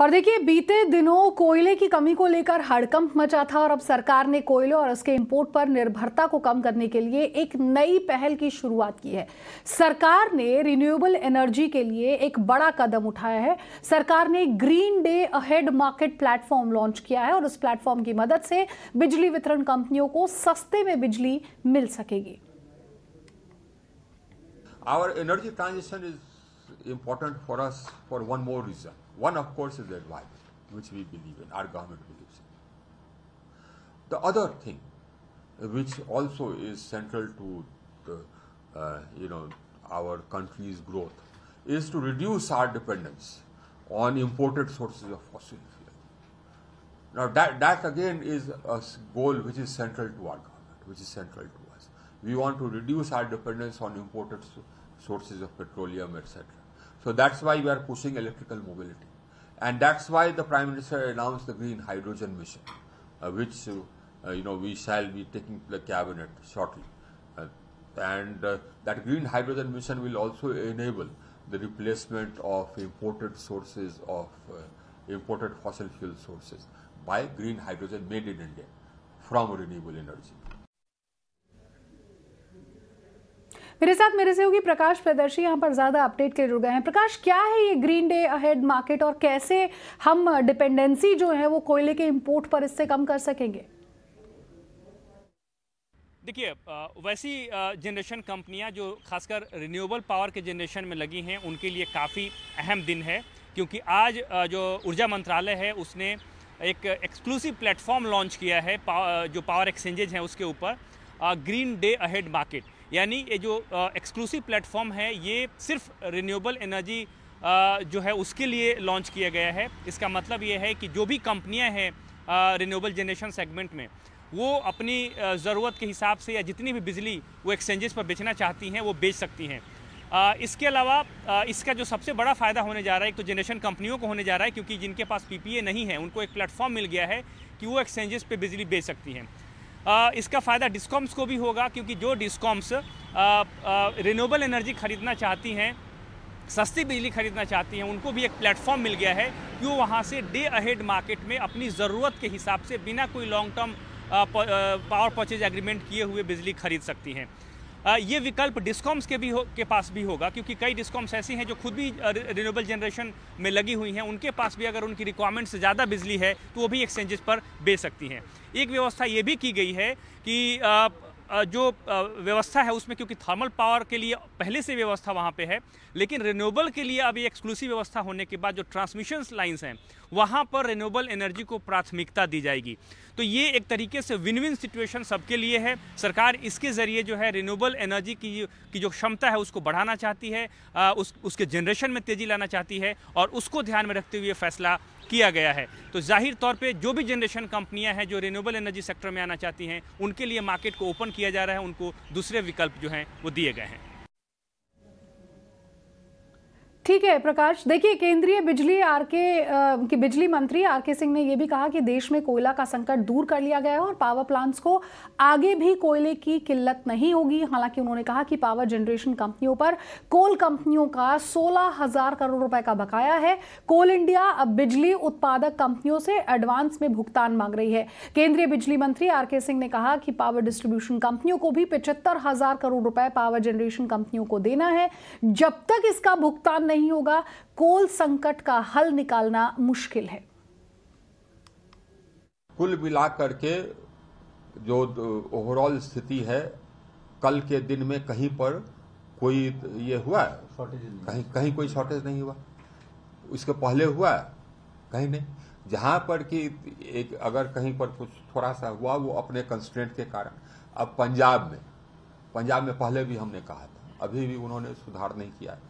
और देखिए बीते दिनों कोयले की कमी को लेकर हड़कंप मचा था और अब सरकार ने कोयले और उसके इंपोर्ट पर निर्भरता को कम करने के लिए एक नई पहल की शुरुआत की है सरकार ने रिन्यूएबल एनर्जी के लिए एक बड़ा कदम उठाया है सरकार ने green day ahead market platform launch किया है और उस प्लेटफॉर्म की मदद से बिजली वितरण कंपनियों को सस्ते में बिजली मिल सकेगी One, of course, is the environment, which we believe in, our government believes in. The other thing, which also is central to the, uh, you know, our country's growth, is to reduce our dependence on imported sources of fossil fuel. Now, that, that again is a goal which is central to our government, which is central to us. We want to reduce our dependence on imported sources of petroleum, etc. So that's why we are pushing electrical mobility. And that's why the Prime Minister announced the Green Hydrogen Mission, uh, which uh, you know we shall be taking to the cabinet shortly. Uh, and uh, that Green Hydrogen Mission will also enable the replacement of imported sources of uh, imported fossil fuel sources by green hydrogen made in India from renewable energy. मेरे साथ मेरे से होगी प्रकाश प्रदर्शी यहाँ पर ज़्यादा update के जुड़ गए हैं प्रकाश क्या है ये ग्रीन डे अहेड मार्केट और कैसे हम डिपेंडेंसी जो है वो कोयले के इम्पोर्ट पर इससे कम कर सकेंगे देखिए वैसी जनरेशन कंपनियां जो खासकर रिन्यूएबल पावर के जनरेशन में लगी हैं उनके लिए काफ़ी अहम दिन है क्योंकि आज जो ऊर्जा मंत्रालय है उसने एक एक्सक्लूसिव प्लेटफॉर्म लॉन्च किया है जो पावर एक्सचेंजेज हैं उसके ऊपर ग्रीन डे अहेड मार्केट यानी ये जो एक्सक्लूसिव प्लेटफॉर्म है ये सिर्फ रिन्यूएबल एनर्जी जो है उसके लिए लॉन्च किया गया है इसका मतलब ये है कि जो भी कंपनियां हैं रिन्यूएबल जनरेशन सेगमेंट में वो अपनी ज़रूरत के हिसाब से या जितनी भी बिजली वो एक्सचेंजेस पर बेचना चाहती हैं वो बेच सकती हैं इसके अलावा इसका जो सबसे बड़ा फ़ायदा होने जा रहा है एक तो जनरेशन कंपनियों को होने जा रहा है क्योंकि जिनके पास पी नहीं है उनको एक प्लेटफॉर्म मिल गया है कि वो एक्सचेंजेस पर बिजली बेच सकती हैं इसका फ़ायदा डिस्कॉम्स को भी होगा क्योंकि जो डिस्कॉम्स रिन्यूएबल एनर्जी खरीदना चाहती हैं सस्ती बिजली खरीदना चाहती हैं उनको भी एक प्लेटफॉर्म मिल गया है कि वो वहाँ से डे अहेड मार्केट में अपनी ज़रूरत के हिसाब से बिना कोई long term power purchase agreement किए हुए बिजली खरीद सकती हैं ये विकल्प डिस्कॉम्स के भी हो के पास भी होगा क्योंकि कई डिस्कॉम्स ऐसी हैं जो खुद भी रिन्यूएबल जनरेशन में लगी हुई हैं उनके पास भी अगर उनकी रिक्वायरमेंट से ज़्यादा बिजली है तो वो भी एक्सचेंजेस पर बेच सकती हैं एक व्यवस्था ये भी की गई है कि जो व्यवस्था है उसमें क्योंकि थर्मल पावर के लिए पहले से व्यवस्था वहाँ पे है लेकिन रिन्यूएबल के लिए अभी एक्सक्लूसिव व्यवस्था होने के बाद जो ट्रांसमिशन लाइन्स हैं वहाँ पर रिन्यूएबल एनर्जी को प्राथमिकता दी जाएगी तो ये एक तरीके से विन विन सिचुएशन सबके लिए है सरकार इसके ज़रिए जो है रिन्यूएबल एनर्जी की की जो क्षमता है उसको बढ़ाना चाहती है उस उसके जनरेशन में तेज़ी लाना चाहती है और उसको ध्यान में रखते हुए फैसला किया गया है तो जाहिर तौर पर जो भी जनरेशन कंपनियाँ हैं जो रिन्यूएबल एनर्जी सेक्टर में आना चाहती हैं उनके लिए मार्केट को ओपन किया किया जा रहा है उनको दूसरे विकल्प जो हैं वो दिए गए हैं ठीक है प्रकाश देखिए केंद्रीय बिजली आर के की बिजली मंत्री आर के सिंह ने यह भी कहा कि देश में कोयला का संकट दूर कर लिया गया है और पावर प्लांट्स को आगे भी कोयले की किल्लत नहीं होगी हालांकि उन्होंने कहा कि पावर जनरेशन कंपनियों पर कोल कंपनियों का सोलह हजार करोड़ रुपए का बकाया है कोल इंडिया अब बिजली उत्पादक कंपनियों से एडवांस में भुगतान मांग रही है केंद्रीय बिजली मंत्री आर के सिंह ने कहा कि पावर डिस्ट्रीब्यूशन कंपनियों को भी पिचहत्तर हजार करोड़ रुपए पावर जनरेशन कंपनियों को देना है जब तक इसका भुगतान नहीं होगा कोल संकट का हल निकालना मुश्किल है कुल मिलाकर के जो ओवरऑल स्थिति है कल के दिन में कहीं पर कोई ये हुआ है कहीं कहीं कोई शॉर्टेज नहीं हुआ इसके पहले हुआ कहीं नहीं जहां पर कि एक अगर कहीं पर कुछ थोड़ा सा हुआ वो अपने कंस्टेंट के कारण अब पंजाब में पंजाब में पहले भी हमने कहा था अभी भी उन्होंने सुधार नहीं किया है